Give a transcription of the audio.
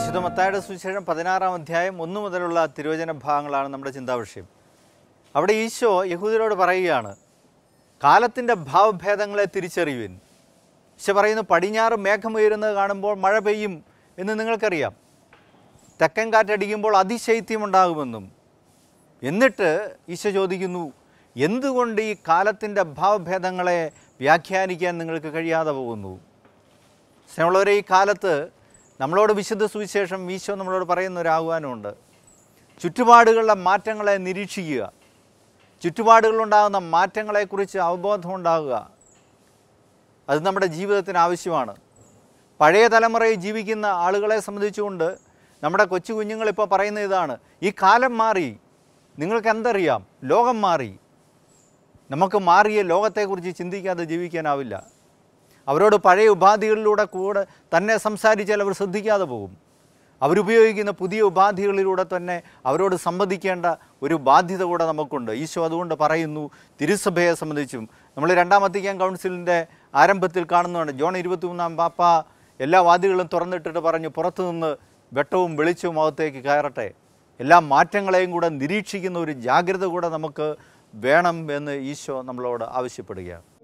വിശുദ്ധ സുവിശേഷം പതിനാറാം അധ്യായം ഒന്നു മുതലുള്ള തിരുവചന ഭാഗങ്ങളാണ് നമ്മുടെ ചിന്താവിഷയം അവിടെ ഈശോ യഹൂദരോട് പറയുകയാണ് കാലത്തിൻ്റെ ഭാവഭേദങ്ങളെ തിരിച്ചറിയുവിൻ ഈശോ പറയുന്നു പടിഞ്ഞാറ് മേഘമുയരുന്നത് കാണുമ്പോൾ മഴ പെയ്യും എന്ന് നിങ്ങൾക്കറിയാം തെക്കൻ കാറ്റടിക്കുമ്പോൾ അതിശൈത്യമുണ്ടാകുമെന്നും എന്നിട്ട് ഈശോ ചോദിക്കുന്നു എന്തുകൊണ്ട് ഈ കാലത്തിൻ്റെ ഭാവഭേദങ്ങളെ വ്യാഖ്യാനിക്കാൻ നിങ്ങൾക്ക് കഴിയാതെ പോകുന്നു സ്നേഹമുള്ളവരെ ഈ കാലത്ത് നമ്മളോട് വിശുദ്ധ സുവിശേഷം ഈശോ നമ്മളോട് പറയുന്ന ഒരു ആഹ്വാനമുണ്ട് ചുറ്റുപാടുകളിലെ മാറ്റങ്ങളെ നിരീക്ഷിക്കുക ചുറ്റുപാടുകളിലുണ്ടാകുന്ന മാറ്റങ്ങളെക്കുറിച്ച് അവബോധമുണ്ടാകുക അത് നമ്മുടെ ജീവിതത്തിന് ആവശ്യമാണ് പഴയ തലമുറയിൽ ജീവിക്കുന്ന ആളുകളെ സംബന്ധിച്ചുകൊണ്ട് നമ്മുടെ കൊച്ചു കുഞ്ഞുങ്ങളിപ്പോൾ പറയുന്ന ഇതാണ് ഈ കാലം മാറി നിങ്ങൾക്ക് എന്തറിയാം ലോകം മാറി നമുക്ക് മാറിയ ലോകത്തെക്കുറിച്ച് ചിന്തിക്കാതെ ജീവിക്കാനാവില്ല അവരോട് പഴയ ഉപാധികളിലൂടെ കൂടെ തന്നെ സംസാരിച്ചാൽ അവർ ശ്രദ്ധിക്കാതെ പോകും അവരുപയോഗിക്കുന്ന പുതിയ ഉപാധികളിലൂടെ തന്നെ അവരോട് സംവദിക്കേണ്ട ഒരു ബാധ്യത കൂടെ നമുക്കുണ്ട് ഈശോ അതുകൊണ്ട് പറയുന്നു തിരുസഭയെ സംബന്ധിച്ചും നമ്മൾ രണ്ടാം കൗൺസിലിൻ്റെ ആരംഭത്തിൽ കാണുന്നതാണ് ജോൺ ഇരുപത്തിമൂന്നാം പാപ്പ എല്ലാ വാദികളും തുറന്നിട്ടിട്ട് പറഞ്ഞു പുറത്തുനിന്ന് വെട്ടവും വെളിച്ചവും അകത്തേക്ക് കയറട്ടെ എല്ലാ മാറ്റങ്ങളെയും കൂടെ നിരീക്ഷിക്കുന്ന ഒരു ജാഗ്രത കൂടെ നമുക്ക് വേണം എന്ന് ഈശോ നമ്മളോട് ആവശ്യപ്പെടുകയാണ്